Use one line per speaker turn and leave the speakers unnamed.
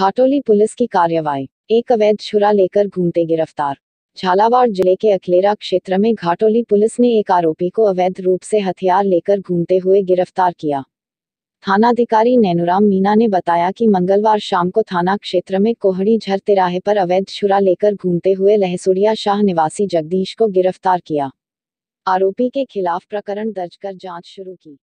Ghatoli police की कार्रवाई एक अवैध छुरा लेकर घूमते गिरफ्तार झालावाड़ जिले के अखलेरा क्षेत्र में घाटोली पुलिस ने एक आरोपी को अवैध रूप से हथियार लेकर घूमते हुए गिरफ्तार किया थानाधिकारी नैनुराम मीना ने बताया कि मंगलवार शाम को थाना क्षेत्र में कोहड़ी झर तिराहे पर अवैध छुरा लेकर घूमते हुए लहसुड़िया शाह निवासी जगदीश को गिरफ्तार किया आरोपी के खिलाफ प्रकरण दर्ज कर जांच शुरू की